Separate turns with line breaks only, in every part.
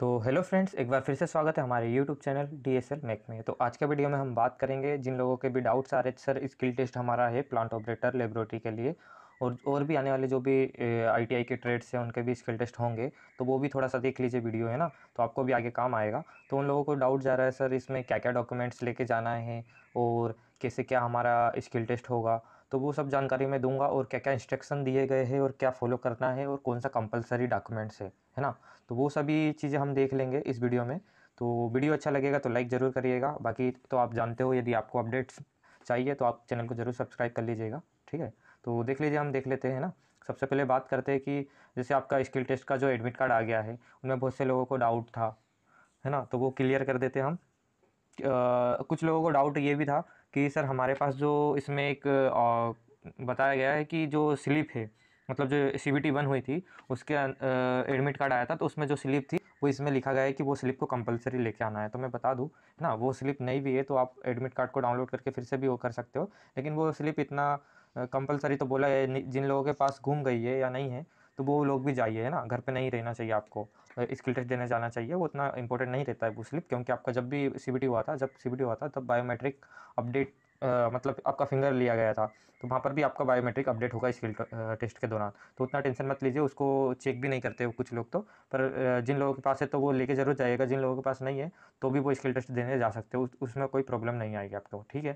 तो hello friends एक बार फिर से स्वागत है हमारे YouTube channel D S L Mac में तो आज के वीडियो में हम बात करेंगे जिन लोगों के भी डाउट्स आ रहे सर स्किल टेस्ट हमारा है प्लांट ऑपरेटर लेबोरेटरी के लिए और और भी आने वाले जो भी आईटीआई के ट्रेड्स हैं उनके भी स्किल टेस्ट होंगे तो वो भी थोड़ा सा देख लीजिए वीडियो है ना तो आपको भी आगे काम आएगा तो उन लोगों को डाउट जा रहा है सर इसमें क्या क्या डॉक्यूमेंट्स लेके जाना है और कैसे क्या हमारा स्किल टेस्ट होगा तो वो सब जानकारी मैं दूंगा और क्या क्या इंस्ट्रक्शन दिए गए हैं और क्या फॉलो करना है और कौन सा कंपलसरी डॉक्यूमेंट्स है है ना तो वो सभी चीज़ें हम देख लेंगे इस वीडियो में तो वीडियो अच्छा लगेगा तो लाइक ज़रूर करिएगा बाकी तो आप जानते हो यदि आपको अपडेट्स चाहिए तो आप चैनल को ज़रूर सब्सक्राइब कर लीजिएगा ठीक है तो देख लीजिए हम देख लेते हैं ना सबसे पहले बात करते हैं कि जैसे आपका स्किल टेस्ट का जो एडमिट कार्ड आ गया है उनमें बहुत से लोगों को डाउट था है ना तो वो क्लियर कर देते हैं हम कुछ लोगों को डाउट ये भी था कि सर हमारे पास जो इसमें एक बताया गया है कि जो स्लिप है मतलब जो सी बी टी हुई थी उसके एडमिट कार्ड आया था तो उसमें जो स्लिप थी वो इसमें लिखा गया है कि वो स्लिप को कंपलसरी लेके आना है तो मैं बता दूँ ना वो स्लिप नहीं भी है तो आप एडमिट कार्ड को डाउनलोड करके फिर से भी वो कर सकते हो लेकिन वो स्लिप इतना कंपलसरी तो बोला है जिन लोगों के पास घूम गई है या नहीं है तो वो लोग भी जाइए है ना घर पे नहीं रहना चाहिए आपको स्किल टेस्ट देने जाना चाहिए वो उतना इंपॉर्टेंट नहीं रहता है वो स्लिप क्योंकि आपका जब भी सी हुआ था जब सी हुआ था तब बायोमेट्रिक अपडेट मतलब आपका फिंगर लिया गया था तो वहाँ पर भी आपका बायोमेट्रिक अपडेट होगा स्किल टेस्ट के दौरान तो उतना टेंशन मत लीजिए उसको चेक भी नहीं करते कुछ लोग तो पर जिन लोगों के पास है तो वो लेके जरूर जाएगा जिन लोगों के पास नहीं है तो भी वो स्किल टेस्ट देने जा सकते हो उसमें कोई प्रॉब्लम नहीं आएगी आपको ठीक है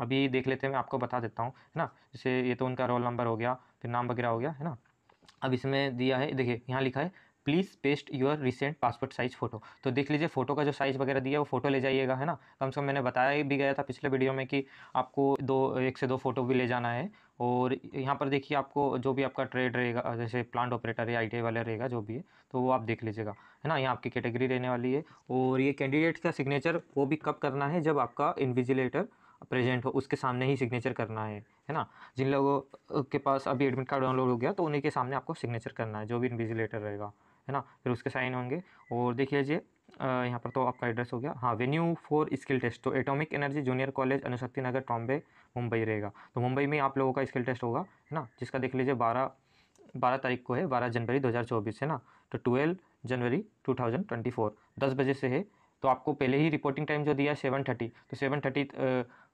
अभी देख लेते हैं मैं आपको बता देता हूँ है ना जैसे ये तो उनका रोल नंबर हो गया फिर नाम वगैरह हो गया है ना अब इसमें दिया है देखिए यहाँ लिखा है please paste your recent passport size photo तो देख लीजिए फ़ोटो का जो साइज़ वगैरह दिया है वो फ़ोटो ले जाइएगा है ना कम से कम मैंने बताया भी गया था पिछले वीडियो में कि आपको दो एक से दो फ़ोटो भी ले जाना है और यहाँ पर देखिए आपको जो भी आपका ट्रेड रहेगा जैसे प्लांट ऑपरेटर या आई वाला रहेगा जो भी है तो वो आप देख लीजिएगा है ना यहाँ आपकी कैटेगरी रहने वाली है और ये कैंडिडेट का सिग्नेचर वो भी कब करना है जब आपका इन्विजिलेटर प्रेजेंट हो उसके सामने ही सिग्नेचर करना है है ना जिन लोगों के पास अभी एडमिट कार्ड डाउनलोड हो गया तो उन्हीं के सामने आपको सिग्नेचर करना है जो भी इन्विजिलेटर रहेगा है ना फिर उसके साइन होंगे और देख लीजिए यहाँ पर तो आपका एड्रेस हो गया हाँ वेन्यू फॉर स्किल टेस्ट तो atomic energy junior college Anushakti Nagar Trombay Mumbai रहेगा तो मुंबई में आप लोगों का स्किल टेस्ट होगा है ना जिसका देख लीजिए बारह बारह तारीख को है बारह जनवरी दो है ना तो ट्वेल्व जनवरी टू थाउजेंड बजे से है तो आपको पहले ही रिपोर्टिंग टाइम जो दिया है सेवन थर्टी तो सेवन थर्टी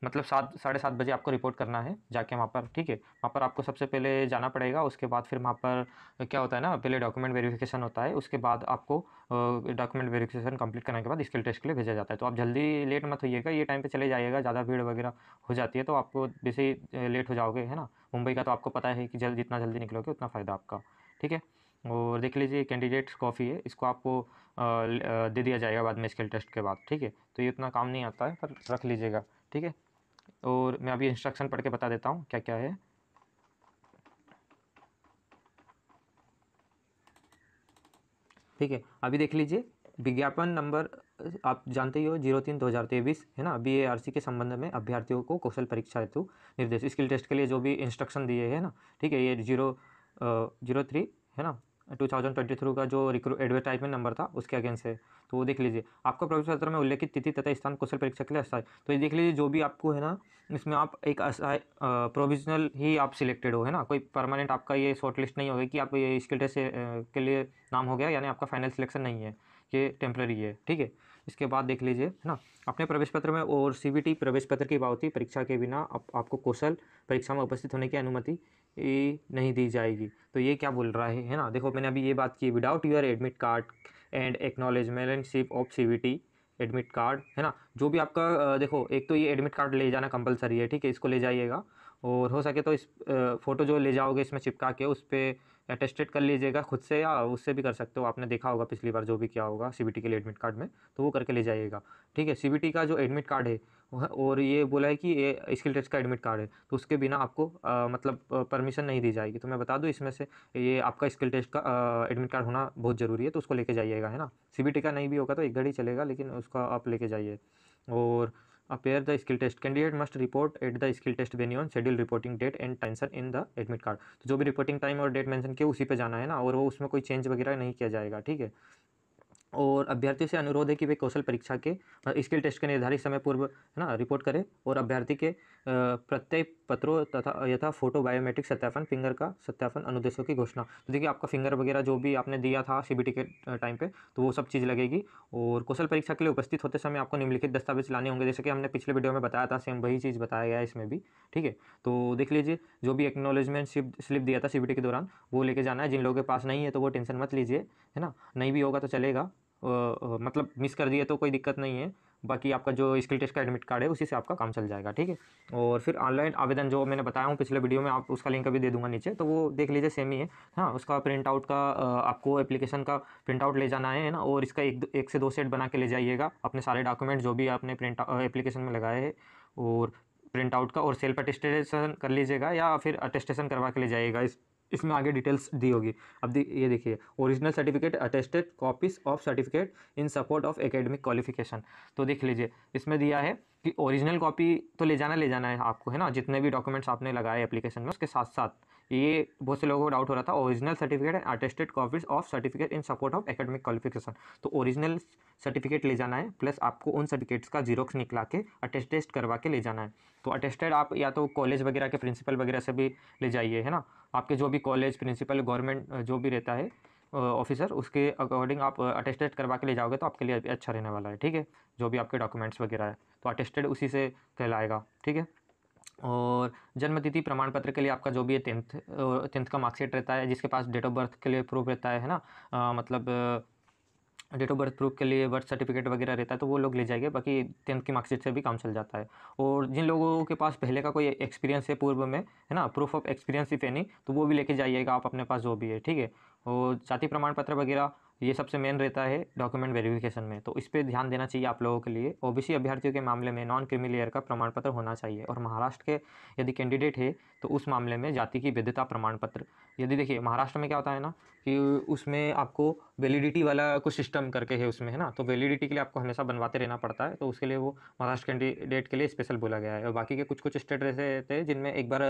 मतलब सात साढ़े सात बजे आपको रिपोर्ट करना है जाके वहाँ पर ठीक है वहाँ पर आपको सबसे पहले जाना पड़ेगा उसके बाद फिर वहाँ पर क्या होता है ना पहले डॉक्यूमेंट वेरिफिकेशन होता है उसके बाद आपको डॉक्यूमेंट वेरिफिकेशन कंप्लीट करने के बाद स्किल टेस्ट के लिए भेजा जाता है तो आप जल्दी लेट मत होइएगा ये टाइम पर चले जाइएगा ज़्यादा भीड़ वगैरह हो जाती है तो आपको जैसे ही लेट हो जाओगे है ना मुंबई का तो आपको पता है कि जल्द जितना जल्दी निकलोगे उतना फ़ायदा आपका ठीक है और देख लीजिए कैंडिडेट्स कॉफ़ी है इसको आपको दे दिया जाएगा बाद में स्किल टेस्ट के बाद ठीक है तो ये उतना काम नहीं आता है पर रख लीजिएगा ठीक है और मैं अभी इंस्ट्रक्शन पढ़ के बता देता हूँ क्या क्या है ठीक है अभी देख लीजिए विज्ञापन नंबर आप जानते ही हो जीरो तीन दो हज़ार तेईस है ना बी ए आर सी के संबंध में अभ्यर्थियों को कौशल परीक्षा हेतु निर्देश स्किल टेस्ट के लिए जो भी इंस्ट्रक्शन दिए है ना ठीक है ये जीरो जीरो थ्री है ना टू थाउजेंड ट्वेंटी थ्रू का जो रिक्रू एडवर्टाइजमेंट नंबर था उसके अगेंस्ट है तो वो देख लीजिए आपका प्रवेश पत्र में उल्लेखित तिथि तथा स्थान कौशल परीक्षा के लिए अस्थायी तो ये देख लीजिए जो भी आपको है ना इसमें आप एक प्रोविजनल ही आप सिलेक्टेड हो है ना कोई परमानेंट आपका ये शॉर्ट लिस्ट नहीं होगा कि आप ये स्किल टेस्ट के लिए नाम हो गया यानी आपका फाइनल सिलेक्शन नहीं है ये टेम्प्रेरी है ठीक है इसके बाद देख लीजिए है ना अपने प्रवेश पत्र में और सी प्रवेश पत्र की बावती परीक्षा के बिना आपको कौशल परीक्षा में उपस्थित होने की अनुमति नहीं दी जाएगी तो ये क्या बोल रहा है है ना देखो मैंने अभी ये बात की without your admit card and acknowledgement slip of C admit card है ना जो भी आपका देखो एक तो ये एडमिट कार्ड ले जाना कंपलसरी है ठीक है इसको ले जाइएगा और हो सके तो इस फ़ोटो जो ले जाओगे इसमें चिपका के उस पर अटेस्टेड कर लीजिएगा खुद से या उससे भी कर सकते हो आपने देखा होगा पिछली बार जो भी किया होगा सी के लिए एडमिट कार्ड में तो वो करके ले जाइएगा ठीक है सी का जो एडमिट कार्ड है और ये बोला है कि ये स्किल टेस्ट का एडमिट कार्ड है तो उसके बिना आपको आ, मतलब परमिशन नहीं दी जाएगी तो मैं बता दूँ इसमें से ये आपका स्किल टेस्ट का एडमिट कार्ड होना बहुत ज़रूरी है तो उसको लेके जाइएगा है ना सी का नहीं भी होगा तो एक घड़ी चलेगा लेकिन उसको आप लेके जाइए और appear the skill test candidate must report at the skill test venue on schedule reporting date and tensor in the admit card तो जो भी रिपोर्टिंग टाइम और डेट मेंशन किया उसी पे जाना है ना और वो उसमें कोई चेंज वगैरह नहीं किया जाएगा ठीक है और अभ्यर्थी से अनुरोध है कि वे कौशल परीक्षा के स्किल टेस्ट के निर्धारित समय पूर्व है ना रिपोर्ट करें और अभ्यर्थी के प्रत्येक पत्रों तथा यथा फोटो बायोमेट्रिक सत्यापन फिंगर का सत्यापन अनुदेशों की घोषणा तो देखिए आपका फिंगर वगैरह जो भी आपने दिया था सी के टाइम पर तो वो सब चीज़ लगेगी और कौशल परीक्षा के लिए उपस्थित होते समय आपको निम्नलिखित दस्तावेज लाने होंगे जैसे कि हमने पिछले वीडियो में बताया था सेम वही चीज़ बताया गया इसमें भी ठीक है तो देख लीजिए जो भी एक्नोलेजमेंट स्लिप दिया था सी के दौरान वो लेके जाना है जिन लोगों के पास नहीं है तो वो टेंशन मत लीजिए है ना नहीं भी होगा तो चलेगा मतलब मिस कर दिए तो कोई दिक्कत नहीं है बाकी आपका जो स्किल टेस्ट का एडमिट कार्ड है उसी से आपका काम चल जाएगा ठीक है और फिर ऑनलाइन आवेदन जो मैंने बताया हूँ पिछले वीडियो में आप उसका लिंक अभी दे दूंगा नीचे तो वो देख लीजिए सेम ही है हाँ उसका प्रिंट आउट का आपको एप्लीकेशन का प्रिंट आउट ले जाना है ना और इसका एक एक से दो सेट बना के ले जाइएगा अपने सारे डॉक्यूमेंट जो भी आपने प्रिंट एप्लीकेशन में लगाए हैं और प्रिंट आउट का और सेल्फ अटेस्टेशन कर लीजिएगा या फिर अटेस्टेशन करवा के ले जाइएगा इस इसमें आगे डिटेल्स दी होगी अब ये देखिए original certificate attested copies of certificate in support of academic qualification तो देख लीजिए इसमें दिया है कि ओरिजिनल कॉपी तो ले जाना ले जाना है आपको है ना जितने भी डॉक्यूमेंट्स आपने लगाए एप्लीकेशन में उसके साथ साथ ये बहुत से लोगों को डाउट हो रहा था original certificate and attested copies of certificate in support of academic qualification तो ओरिजिनल सर्टिफिकेट ले जाना है प्लस आपको उन सर्टिफिकेट्स का जीरोक्स निकला के अटेस्टेस्ट करवा के ले जाना है तो अटेस्टेड आप या तो कॉलेज वगैरह के प्रिंसिपल वगैरह से भी ले जाइए है ना आपके जो भी कॉलेज प्रिंसिपल गवर्नमेंट जो भी रहता है ऑफिसर उसके अकॉर्डिंग आप अटेस्टेड करवा के ले जाओगे तो आपके लिए अच्छा रहने वाला है ठीक है जो भी आपके डॉक्यूमेंट्स वगैरह है तो अटेस्टेड उसी से कहलाएगा ठीक है और जन्मतिथि प्रमाण पत्र के लिए आपका जो भी है टेंथ टेंथ का मार्कशीट रहता है जिसके पास डेट ऑफ बर्थ के लिए प्रूफ रहता है है ना आ, मतलब डेट ऑफ बर्थ प्रूफ के लिए बर्थ सर्टिफिकेट वगैरह रहता है तो वो लोग ले जाएंगे बाकी टेंथ की मार्कशीट से भी काम चल जाता है और जिन लोगों के पास पहले का कोई एक्सपीरियंस है पूर्व में है ना proof of experience if any तो वो भी लेके जाइएगा आप अपने पास जो भी है ठीक है और जाति प्रमाण पत्र वगैरह ये सबसे मेन रहता है डॉक्यूमेंट वेरिफिकेशन में तो इस पर ध्यान देना चाहिए आप लोगों के लिए ओबीसी अभ्यर्थियों के मामले में नॉन क्रिमी लेयर का प्रमाण पत्र होना चाहिए और महाराष्ट्र के यदि कैंडिडेट है तो उस मामले में जाति की वैधता प्रमाण पत्र यदि देखिए महाराष्ट्र में क्या होता है ना कि उसमें आपको वैलिडिटी वाला कुछ सिस्टम करके है उसमें है ना तो वैलिडिटी के लिए आपको हमेशा बनवाते रहना पड़ता है तो उसके लिए वो महाराष्ट्र कैंडिडेट के लिए स्पेशल बोला गया है और बाकी के कुछ कुछ स्टेट ऐसे रहते थे जिनमें एक बार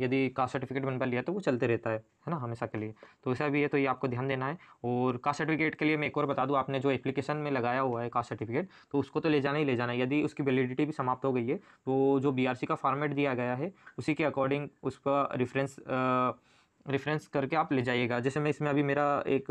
यदि कास्ट सर्टिफिकेट बनवा लिया तो वो चलते रहता है है ना हमेशा के लिए तो वैसा भी तो ये आपको ध्यान देना है और कास्ट सर्टिफिकेट के लिए मैं एक और बता दूँ आपने जो एप्लीकेशन में लगाया हुआ है कास्ट सर्टिफिकेट तो उसको तो ले जाना ही ले जाना है यदि उसकी वैलिडिटी भी समाप्त हो गई है तो जो बी का फॉर्मेट दिया गया है उसी के अकॉर्डिंग उसका रेफरेंस रेफरेंस करके आप ले जाइएगा जैसे मैं इसमें अभी मेरा एक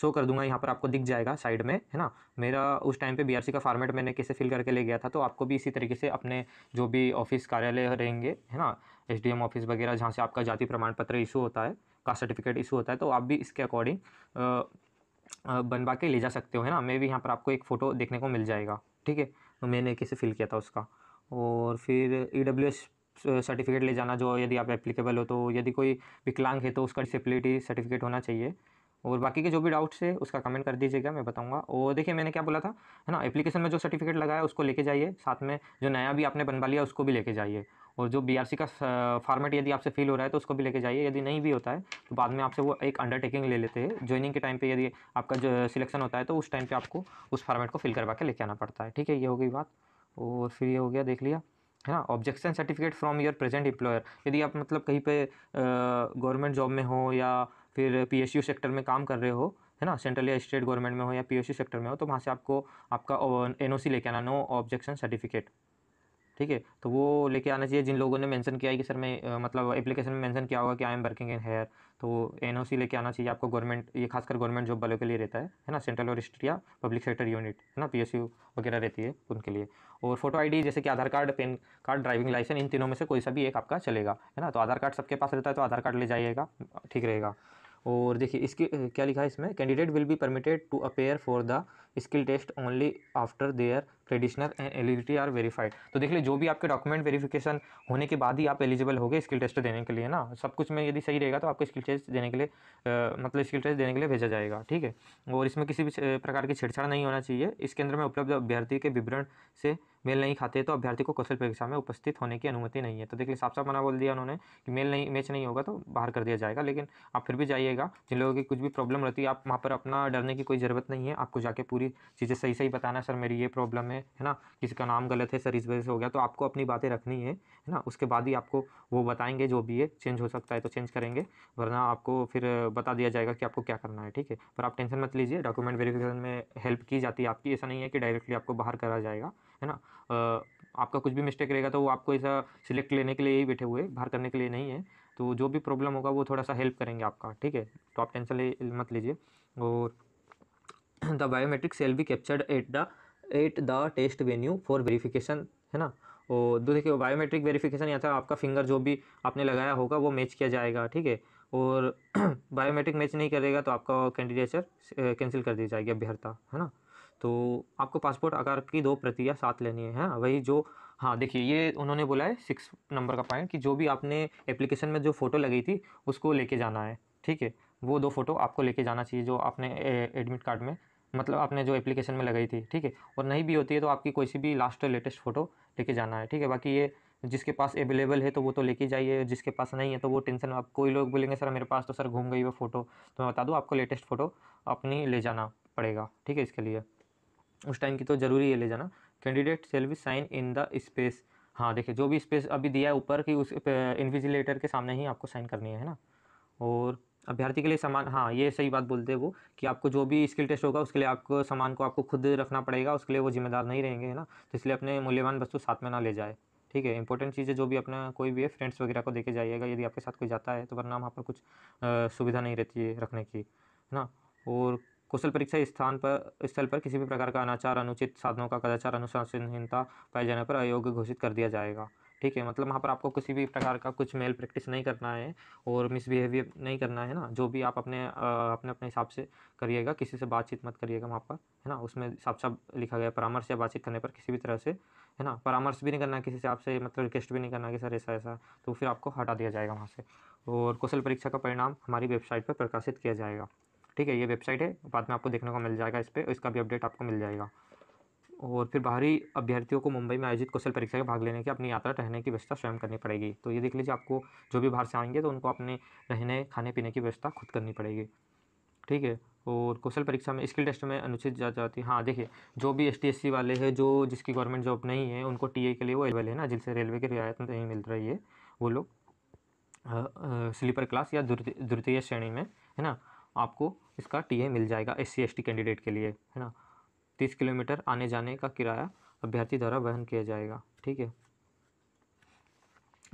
शो कर दूंगा यहाँ पर आपको दिख जाएगा साइड में है ना मेरा उस टाइम पे बीआरसी का फॉर्मेट मैंने कैसे फिल करके ले गया था तो आपको भी इसी तरीके से अपने जो भी ऑफिस कार्यालय रहेंगे है ना एसडीएम ऑफिस वगैरह जहाँ से आपका जाति प्रमाण पत्र इशू होता है का सर्टिफिकेट इशू होता है तो आप भी इसके अकॉर्डिंग बनवा के ले जा सकते हो है ना मैं भी यहाँ पर आपको एक फ़ोटो देखने को मिल जाएगा ठीक है तो मैंने कैसे फिल किया था उसका और फिर ई डब्ल्यू एस सर्टिफिकेट ले जाना जो यदि आप एप्लीकेबल हो तो यदि कोई विकलांग है तो उसका डिसेबिलिटी सर्टिफिकेट होना चाहिए और बाकी के जो भी डाउट्स है उसका कमेंट कर दीजिएगा मैं बताऊंगा और देखिए मैंने क्या बोला था है ना एप्लीकेशन में जो सर्टिफिकेट लगाया उसको लेके जाइए साथ में जो नया भी आपने बनवा लिया उसको भी लेके जाइए और जो बी का फॉर्मेट यदि आपसे फिल हो रहा है तो उसको भी लेके जाइए यदि नहीं भी होता है तो बाद में आपसे वो एक अंडरटेकिंग ले लेते हैं ज्वाइनिंग के टाइम पे यदि आपका जो सिलेक्शन होता है तो उस टाइम पे आपको उस फॉर्मेट को फिल करवा के लेके आना पड़ता है ठीक है ये हो गई बात और फिर ये हो गया देख लिया है ना objection certificate from your present employer यदि आप मतलब कहीं पे गवर्नमेंट जॉब में हो या फिर पीएसयू सेक्टर में काम कर रहे हो है ना सेंट्रल या स्टेट गवर्नमेंट में हो या पीएसयू सेक्टर में हो तो वहाँ से आपको आपका एनओसी लेके आना नो ऑब्जेक्शन सर्टिफिकेट ठीक है तो वो लेके आना चाहिए जिन लोगों ने मेंशन किया है कि सर मैं मतलब एप्लीकेशन में मेंशन किया होगा कि I am working in here तो एन ओ सी लेके आना चाहिए आपको गवर्नमेंट ये खासकर गवर्नमेंट जॉब वालों के लिए रहता है है ना सेंट्रल और स्टेट या पब्लिक सेक्टर यूनिट है ना पी एस यू वगैरह रहती है उनके लिए और फोटो आई डी जैसे कि Aadhaar card PAN card driving licence इन तीनों में से कोई सा भी एक आपका चलेगा है ना तो आधार कार्ड सबके पास रहता है तो आधार कार्ड ले जाइएगा ठीक रहेगा और देखिए इसकी क्या लिखा है इसमें candidate will be permitted to appear for the skill test only after their traditional and eligibility are verified तो देख लीजिए जो भी आपके डॉक्यूमेंट वेरीफिकेशन होने के बाद ही आप एलिजिबल हो गए स्किल टेस्ट देने के लिए ना सब कुछ में यदि सही रहेगा तो आपको स्किल टेस्ट देने के लिए आ, मतलब स्किल टेस्ट देने के लिए भेजा जाएगा ठीक है और इसमें किसी भी प्रकार की छेड़छाड़ नहीं होना चाहिए इस केंद्र में उपलब्ध अभ्यर्थी के विवरण से मेल नहीं खाते तो अभ्यर्थी को कौशल परीक्षा में उपस्थित होने की अनुमति नहीं है तो देखिए साफ साफ मना बोल दिया उन्होंने कि मेल नहीं मैच नहीं होगा तो बाहर कर दिया जाएगा लेकिन आप फिर भी जाइएगा जिन लोगों की कुछ भी प्रॉब्लम रहती है आप वहाँ पर अपना डरने की कोई ज़रूरत नहीं है आपको जाके पूरी पूरी चीज़ें सही सही बताना सर मेरी ये प्रॉब्लम है है ना किसी का नाम गलत है सर इस वजह से हो गया तो आपको अपनी बातें रखनी है है ना उसके बाद ही आपको वो बताएंगे जो भी है चेंज हो सकता है तो चेंज करेंगे वरना आपको फिर बता दिया जाएगा कि आपको क्या करना है ठीक है पर आप टेंशन मत लीजिए डॉक्यूमेंट वेरीफिकेशन में हेल्प की जाती है आपकी ऐसा नहीं है कि डायरेक्टली आपको बाहर करा जाएगा है ना आपका कुछ भी मिस्टेक रहेगा तो वो आपको ऐसा सिलेक्ट लेने के लिए ही बैठे हुए बाहर करने के लिए नहीं है तो जो भी प्रॉब्लम होगा वो थोड़ा सा हेल्प करेंगे आपका ठीक है तो आप टेंशन ले मत लीजिए और the biometric shall be captured at the at the test venue for verification है ना और दो देखिए बायोमेट्रिक वेरीफिकेशन या था आपका फिंगर जो भी आपने लगाया होगा वो मैच किया जाएगा ठीक है और बायोमेट्रिक मैच नहीं करेगा तो आपका कैंडिडेचर कैंसिल कर दी जाएगी अभ्यर्था है ना तो आपको पासपोर्ट आकार की दो प्रतियाँ साथ लेनी है हाँ वही जो हाँ देखिए ये उन्होंने बोला है सिक्स नंबर का पॉइंट कि जो भी आपने एप्लीकेशन में जो फ़ोटो लगी थी उसको लेके जाना है ठीक है वो दो फ़ोटो आपको लेके जाना चाहिए जो आपने एडमिट कार्ड में मतलब आपने जो एप्लीकेशन में लगाई थी ठीक है और नहीं भी होती है तो आपकी कोई सी भी लास्ट लेटेस्ट फ़ोटो लेके जाना है ठीक है बाकी ये जिसके पास अवेलेबल है तो वो तो लेके जाइए जिसके पास नहीं है तो वो टेंशन आप कोई लोग बोलेंगे सर मेरे पास तो सर घूम गई वो फ़ोटो तो मैं बता दूँ आपको लेटेस्ट फ़ोटो अपनी ले जाना पड़ेगा ठीक है इसके लिए उस टाइम की तो ज़रूरी है ले जाना candidate shall be sign in the space हाँ देखिए जो भी स्पेस अभी दिया है ऊपर की उस इन्विजिलेटर के सामने ही आपको साइन करनी है ना और अभ्यर्थी के लिए सामान हाँ ये सही बात बोलते हैं वो कि आपको जो भी स्किल टेस्ट होगा उसके लिए आपको सामान को आपको खुद रखना पड़ेगा उसके लिए वो जिम्मेदार नहीं रहेंगे है ना तो इसलिए अपने मूल्यवान वस्तु साथ में ना ले जाए ठीक है इंपॉर्टेंट चीज़ें जो भी अपना कोई भी है फ्रेंड्स वगैरह को देखे जाइएगा यदि आपके साथ कोई जाता है तो वरना वहाँ पर कुछ सुविधा नहीं रहती है रखने की है ना और कौशल परीक्षा स्थान पर स्थल पर किसी भी प्रकार का अनाचार अनुचित साधनों का कदाचार अनुशासनहीनता पाए जाने पर अयोग्य घोषित कर दिया जाएगा ठीक है मतलब वहाँ पर आपको किसी भी प्रकार का कुछ मेल प्रैक्टिस नहीं करना है और मिसबिहेवियर नहीं करना है ना जो भी आप अपने अपने अपने हिसाब से करिएगा किसी से बातचीत मत करिएगा वहाँ पर है ना उसमें साफ साफ लिखा गया परामर्श या बातचीत करने पर किसी भी तरह से है ना परामर्श भी नहीं करना किसी से आपसे मतलब रिक्वेस्ट भी नहीं करना कि सर ऐसा ऐसा तो फिर आपको हटा दिया जाएगा वहाँ से और कौशल परीक्षा का परिणाम हमारी वेबसाइट पर प्रकाशित किया जाएगा ठीक है ये वेबसाइट है बाद में आपको देखने को मिल जाएगा इस पर इसका भी अपडेट आपको मिल जाएगा और फिर बाहरी अभ्यर्थियों को मुंबई में आयोजित कौशल परीक्षा के भाग लेने की अपनी यात्रा रहने की व्यवस्था स्वयं करनी पड़ेगी तो ये देख लीजिए आपको जो भी बाहर से आएंगे तो उनको अपने रहने खाने पीने की व्यवस्था खुद करनी पड़ेगी ठीक है और कौशल परीक्षा में स्किल टेस्ट में अनुचित जा है हाँ देखिए जो भी एस टी वाले हैं जो जिसकी गवर्नमेंट जॉब नहीं है उनको टी के लिए वो अवेलेबल है ना जिनसे रेलवे की रियायत नहीं मिल रही है वो लोग स्लीपर क्लास या द्वितीय श्रेणी में है ना आपको इसका टी मिल जाएगा एस सी कैंडिडेट के लिए है ना तीस किलोमीटर आने जाने का किराया अभ्यर्थी द्वारा वहन किया जाएगा ठीक है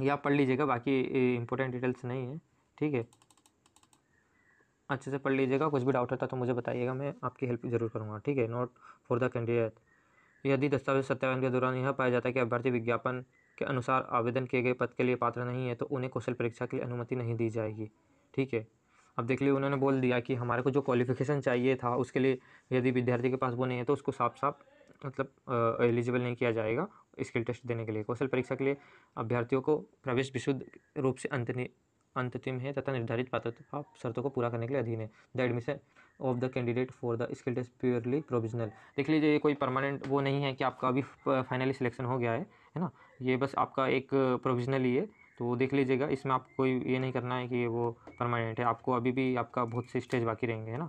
यह आप पढ़ लीजिएगा बाकी इंपॉर्टेंट डिटेल्स नहीं है ठीक है अच्छे से पढ़ लीजिएगा कुछ भी डाउट होता तो मुझे बताइएगा मैं आपकी हेल्प जरूर करूँगा ठीक है नोट फॉर द कैंडिडेट यदि दस्तावेज सत्यापन के दौरान यह पाया जाता है कि अभ्यर्थी विज्ञापन के अनुसार आवेदन किए गए पद के लिए पात्र नहीं है तो उन्हें कौशल परीक्षा के लिए अनुमति नहीं दी जाएगी ठीक है अब देख लिए उन्होंने बोल दिया कि हमारे को जो क्वालिफिकेशन चाहिए था उसके लिए यदि विद्यार्थी के पास वो नहीं है तो उसको साफ साफ मतलब एलिजिबल नहीं किया जाएगा स्किल टेस्ट देने के लिए कौशल परीक्षा के लिए अभ्यर्थियों को प्रवेश विशुद्ध रूप से अंत अंतिम है तथा निर्धारित पात्रता शर्तों को पूरा करने के लिए अधीन है the admission of the candidate for the skill test purely provisional देख लीजिए ये कोई परमानेंट वो नहीं है कि आपका अभी फाइनली सिलेक्शन हो गया है है ना ये बस आपका एक प्रोविजनल ही है तो देख लीजिएगा इसमें आपको कोई ये नहीं करना है कि वो परमानेंट है आपको अभी भी आपका बहुत से स्टेज बाकी रहेंगे है ना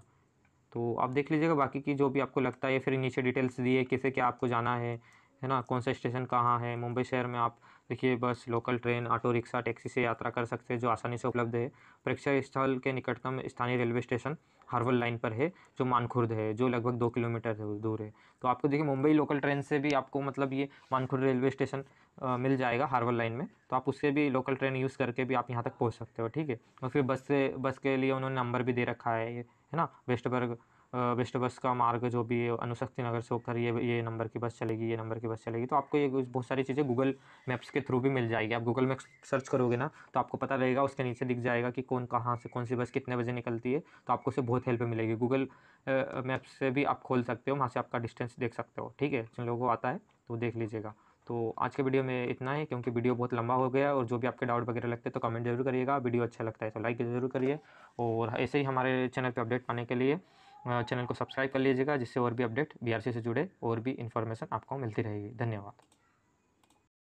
तो आप देख लीजिएगा बाकी की जो भी आपको लगता है फिर नीचे डिटेल्स दी है कैसे क्या आपको जाना है है ना कौन सा स्टेशन कहाँ है मुंबई शहर में आप देखिए bus local train auto rickshaw taxi से यात्रा कर सकते हैं जो आसानी से उपलब्ध है परीक्षा स्थल के निकटतम स्थानीय रेलवे स्टेशन हार्वल लाइन पर है जो मानखुर्द है जो लगभग दो किलोमीटर दूर है तो आपको देखिए मुंबई लोकल ट्रेन से भी आपको मतलब ये मानखुर्द रेलवे स्टेशन मिल जाएगा हार्बर लाइन में तो आप उससे भी लोकल ट्रेन यूज़ करके भी आप यहाँ तक पहुँच सकते हो ठीक है और फिर बस से बस के लिए उन्होंने नंबर भी दे रखा है ये है ना वेस्टबर्ग वेस्ट बस का मार्ग जो भी है अनुशक्ति नगर से होकर ये ये नंबर की बस चलेगी ये नंबर की बस चलेगी तो आपको ये बहुत सारी चीज़ें गूगल मैप्स के थ्रू भी मिल जाएगी आप गूगल मैप सर्च करोगे ना तो आपको पता रहेगा उसके नीचे दिख जाएगा कि कौन कहाँ से कौन सी बस कितने बजे निकलती है तो आपको उससे बहुत हेल्प मिलेगी गूगल मैप्स से भी आप खोल सकते हो वहाँ से आपका डिस्टेंस देख सकते हो ठीक है जिन लोगों को आता है तो देख लीजिएगा तो आज के वीडियो में इतना है क्योंकि वीडियो बहुत लंबा हो गया और जो भी आपके डाउट वगैरह लगते हैं तो कमेंट जरूर करिएगा वीडियो अच्छा लगता है तो लाइक ज़रूर करिए और ऐसे ही हमारे चैनल पर अपडेट पाने के लिए चैनल को सब्सक्राइब कर लीजिएगा जिससे और भी अपडेट बी से जुड़े और भी इन्फॉर्मेशन आपको मिलती रहेगी धन्यवाद